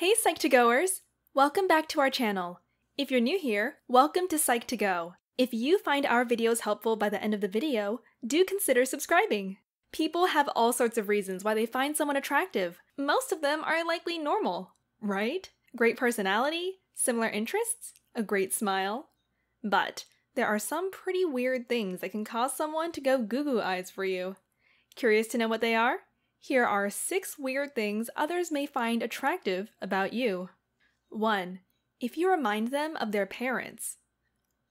Hey Psych2Goers! Welcome back to our channel. If you're new here, welcome to Psych2Go. If you find our videos helpful by the end of the video, do consider subscribing. People have all sorts of reasons why they find someone attractive. Most of them are likely normal, right? Great personality, similar interests, a great smile. But there are some pretty weird things that can cause someone to go goo goo eyes for you. Curious to know what they are? Here are six weird things others may find attractive about you. 1. If you remind them of their parents.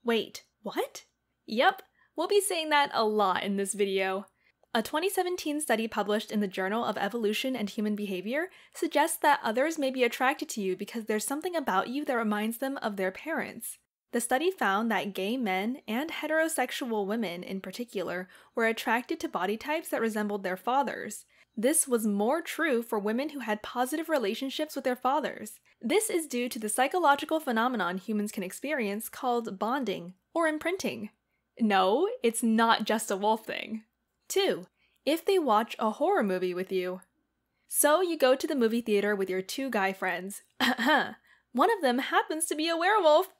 Wait, what? Yep, we'll be saying that a lot in this video. A 2017 study published in the Journal of Evolution and Human Behavior suggests that others may be attracted to you because there's something about you that reminds them of their parents. The study found that gay men and heterosexual women in particular were attracted to body types that resembled their fathers. This was more true for women who had positive relationships with their fathers. This is due to the psychological phenomenon humans can experience called bonding or imprinting. No, it's not just a wolf thing. 2. If they watch a horror movie with you. So you go to the movie theater with your two guy friends. One of them happens to be a werewolf.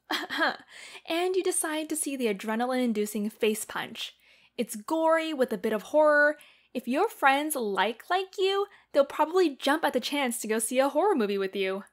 and you decide to see the adrenaline inducing face punch. It's gory with a bit of horror, if your friends like like you, they'll probably jump at the chance to go see a horror movie with you.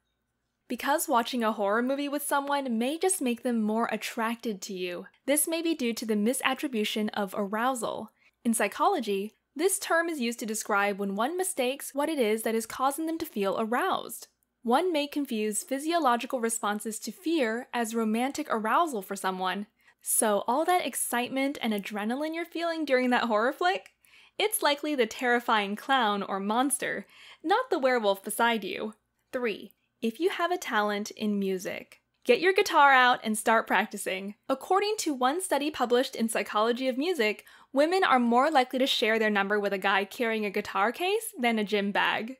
Because watching a horror movie with someone may just make them more attracted to you. This may be due to the misattribution of arousal. In psychology, this term is used to describe when one mistakes what it is that is causing them to feel aroused. One may confuse physiological responses to fear as romantic arousal for someone. So, all that excitement and adrenaline you're feeling during that horror flick it's likely the terrifying clown or monster, not the werewolf beside you. 3. If you have a talent in music, get your guitar out and start practicing. According to one study published in Psychology of Music, women are more likely to share their number with a guy carrying a guitar case than a gym bag.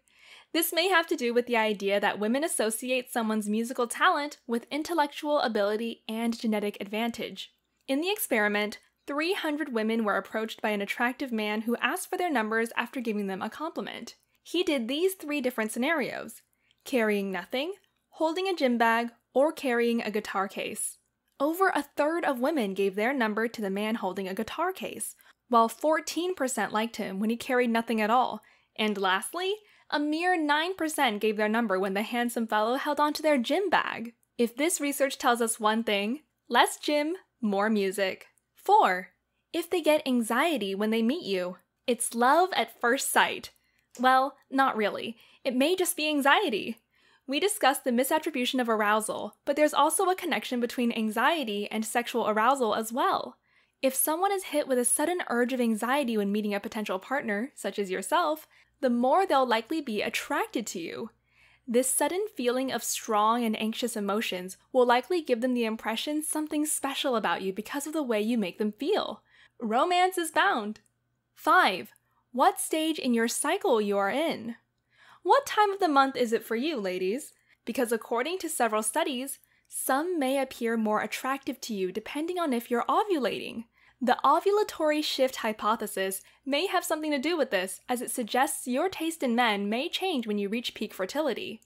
This may have to do with the idea that women associate someone's musical talent with intellectual ability and genetic advantage. In the experiment, 300 women were approached by an attractive man who asked for their numbers after giving them a compliment. He did these three different scenarios carrying nothing, holding a gym bag, or carrying a guitar case. Over a third of women gave their number to the man holding a guitar case, while 14% liked him when he carried nothing at all. And lastly, a mere 9% gave their number when the handsome fellow held onto their gym bag. If this research tells us one thing, less gym, more music. Four, if they get anxiety when they meet you, it's love at first sight. Well, not really. It may just be anxiety. We discussed the misattribution of arousal, but there's also a connection between anxiety and sexual arousal as well. If someone is hit with a sudden urge of anxiety when meeting a potential partner, such as yourself, the more they'll likely be attracted to you, this sudden feeling of strong and anxious emotions will likely give them the impression something special about you because of the way you make them feel. Romance is bound! 5. What stage in your cycle you are in? What time of the month is it for you, ladies? Because according to several studies, some may appear more attractive to you depending on if you're ovulating. The ovulatory shift hypothesis may have something to do with this, as it suggests your taste in men may change when you reach peak fertility.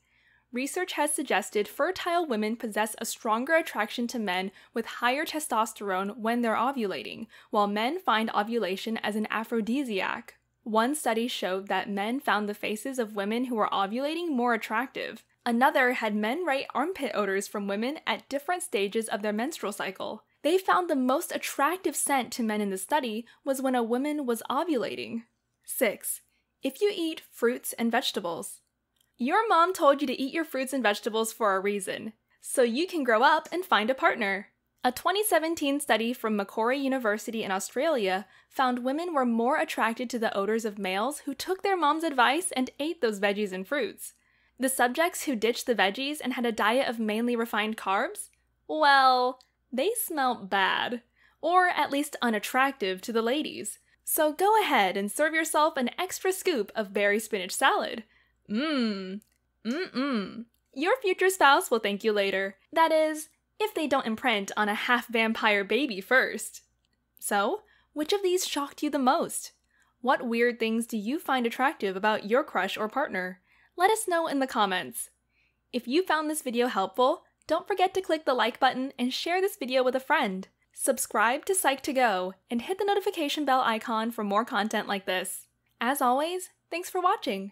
Research has suggested fertile women possess a stronger attraction to men with higher testosterone when they're ovulating, while men find ovulation as an aphrodisiac. One study showed that men found the faces of women who were ovulating more attractive. Another had men rate armpit odors from women at different stages of their menstrual cycle. They found the most attractive scent to men in the study was when a woman was ovulating. 6. If you eat fruits and vegetables. Your mom told you to eat your fruits and vegetables for a reason, so you can grow up and find a partner. A 2017 study from Macquarie University in Australia found women were more attracted to the odors of males who took their mom's advice and ate those veggies and fruits. The subjects who ditched the veggies and had a diet of mainly refined carbs? Well, they smelt bad, or at least unattractive to the ladies. So go ahead and serve yourself an extra scoop of berry spinach salad. Mmm. Mm-mm. Your future spouse will thank you later. That is, if they don't imprint on a half vampire baby first. So, which of these shocked you the most? What weird things do you find attractive about your crush or partner? Let us know in the comments. If you found this video helpful, don't forget to click the like button and share this video with a friend. Subscribe to Psych2Go and hit the notification bell icon for more content like this. As always, thanks for watching!